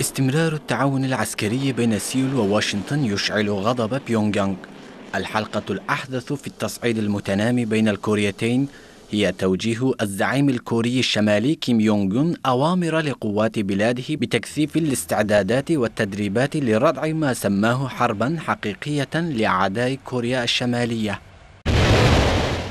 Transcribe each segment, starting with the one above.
استمرار التعاون العسكري بين سيول وواشنطن يشعل غضب بيونغيانغ الحلقة الأحدث في التصعيد المتنامي بين الكوريتين هي توجيه الزعيم الكوري الشمالي كيم يونغ يون أوامر لقوات بلاده بتكثيف الاستعدادات والتدريبات لردع ما سماه حربا حقيقية لأعداء كوريا الشمالية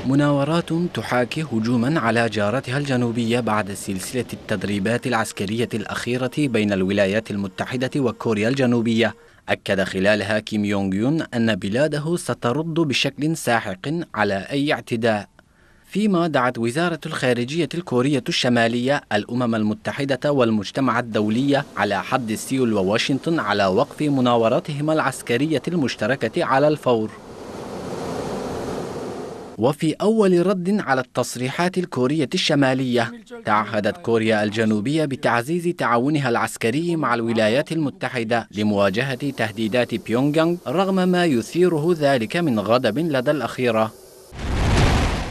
مناورات تحاكي هجوما على جارتها الجنوبية بعد سلسلة التدريبات العسكرية الأخيرة بين الولايات المتحدة وكوريا الجنوبية أكد خلالها كيم يونغ يون أن بلاده سترد بشكل ساحق على أي اعتداء فيما دعت وزارة الخارجية الكورية الشمالية الأمم المتحدة والمجتمع الدولي على حد سيول وواشنطن على وقف مناوراتهما العسكرية المشتركة على الفور وفي أول رد على التصريحات الكورية الشمالية تعهدت كوريا الجنوبية بتعزيز تعاونها العسكري مع الولايات المتحدة لمواجهة تهديدات بيونغيانغ رغم ما يثيره ذلك من غضب لدى الأخيرة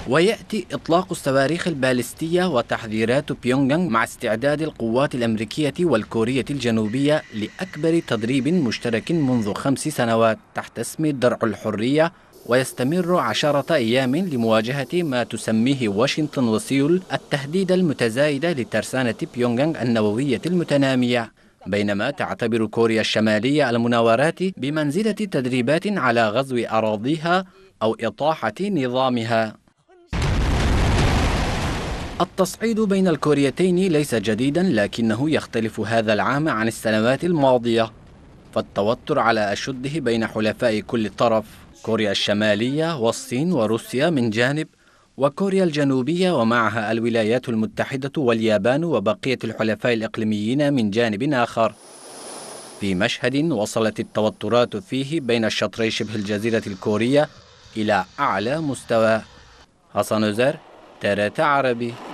ويأتي إطلاق الصواريخ البالستية وتحذيرات بيونغانغ مع استعداد القوات الأمريكية والكورية الجنوبية لأكبر تدريب مشترك منذ خمس سنوات تحت اسم درع الحرية ويستمر عشرة أيام لمواجهة ما تسميه واشنطن وسيول التهديد المتزايد لترسانة بيونغانغ النووية المتنامية بينما تعتبر كوريا الشمالية المناورات بمنزلة تدريبات على غزو أراضيها أو إطاحة نظامها التصعيد بين الكوريتين ليس جديدا لكنه يختلف هذا العام عن السنوات الماضية فالتوتر على أشده بين حلفاء كل طرف كوريا الشمالية والصين وروسيا من جانب وكوريا الجنوبية ومعها الولايات المتحدة واليابان وبقية الحلفاء الإقليميين من جانب آخر في مشهد وصلت التوترات فيه بين الشطري شبه الجزيرة الكورية إلى أعلى مستوى حسن زر ترات عربي